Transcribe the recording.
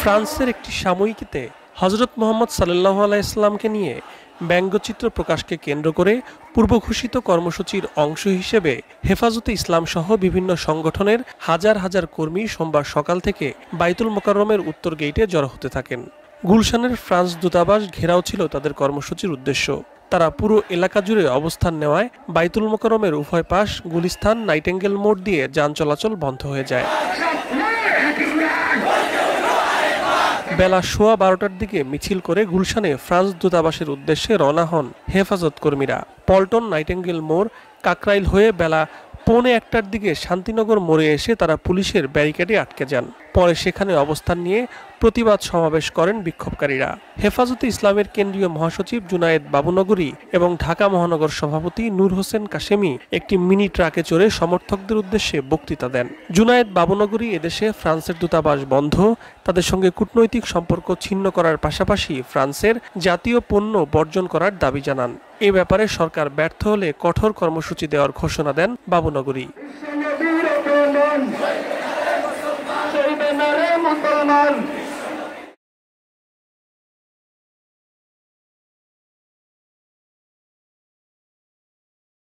ফ্রান্সের একটি সাময়িকীতে হজরত মোহাম্মদ সাল্লাহ আলাইসলামকে নিয়ে ব্যঙ্গচিত্র প্রকাশকে কেন্দ্র করে পূর্বঘোষিত কর্মসূচির অংশ হিসেবে হেফাজতে ইসলাম সহ বিভিন্ন সংগঠনের হাজার হাজার কর্মী সোমবার সকাল থেকে বাইতুল মোকাররমের উত্তর গেইটে জড়ো হতে থাকেন গুলশানের ফ্রান্স দূতাবাস ঘেরাও ছিল তাদের কর্মসূচির উদ্দেশ্য তারা পুরো এলাকা জুড়ে অবস্থান নেওয়ায় বাইতুল মোকারমের উভয় পাশ গুলিস্তান নাইটেঙ্গেল মোড় দিয়ে যান চলাচল বন্ধ হয়ে যায় বেলা সোয়া বারোটার দিকে মিছিল করে গুলশানে ফ্রান্স দূতাবাসের উদ্দেশ্যে রওনা হন হেফাজত কর্মীরা পল্টন নাইটেঙ্গেল মোড় কাকরাইল হয়ে বেলা পৌনে একটার দিকে শান্তিনগর মোড়ে এসে তারা পুলিশের ব্যারিকেডে আটকে যান পরে সেখানে অবস্থান নিয়ে প্রতিবাদ সমাবেশ করেন বিক্ষোভকারীরা হেফাজতে ইসলামের কেন্দ্রীয় মহাসচিব জুনায়েদ বাবুনগরী এবং ঢাকা মহানগর সভাপতি নূর হোসেন কাশেমি একটি মিনি ট্রাকে চড়ে সমর্থকদের উদ্দেশ্যে বক্তৃতা দেন জুনায়েদ বাবুনগরী এদেশে ফ্রান্সের দূতাবাস বন্ধ তাদের সঙ্গে কূটনৈতিক সম্পর্ক ছিন্ন করার পাশাপাশি ফ্রান্সের জাতীয় পণ্য বর্জন করার দাবি জানান এ ব্যাপারে সরকার ব্যর্থ হলে কঠোর কর্মসূচি দেওয়ার ঘোষণা দেন বাবুনগরী মুসলমান